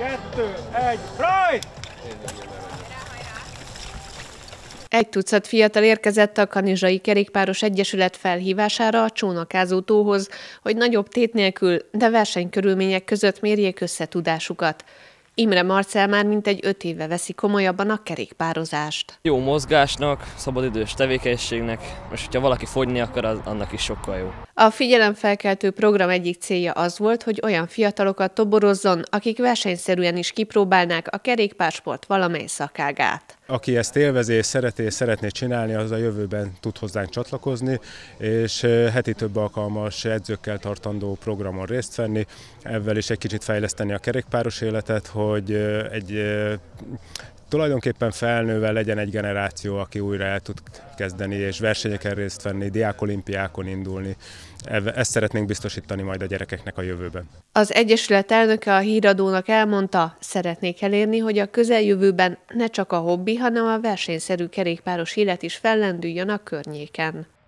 kettő, egy, rajt! Egy tucat fiatal érkezett a Kanizsai Kerékpáros Egyesület felhívására a Csónakázó tóhoz, hogy nagyobb tét nélkül, de versenykörülmények között mérjék össze tudásukat. Imre Marcel már mintegy öt éve veszi komolyabban a kerékpározást. Jó mozgásnak, szabadidős tevékenységnek, és hogyha valaki fogyni akar, az annak is sokkal jó. A figyelemfelkeltő program egyik célja az volt, hogy olyan fiatalokat toborozzon, akik versenyszerűen is kipróbálnák a kerékpársport valamely szakágát. Aki ezt élvezi és szereti és szeretné csinálni, az a jövőben tud hozzánk csatlakozni, és heti több alkalmas edzőkkel tartandó programon részt venni, ezzel is egy kicsit fejleszteni a kerékpáros életet, hogy egy tulajdonképpen felnőve legyen egy generáció, aki újra el tud kezdeni és versenyeken részt venni, diákolimpiákon indulni. Ezt szeretnénk biztosítani majd a gyerekeknek a jövőben. Az Egyesület elnöke a híradónak elmondta, szeretnék elérni, hogy a közeljövőben ne csak a hobbi, hanem a versenyszerű kerékpáros élet is fellendüljön a környéken.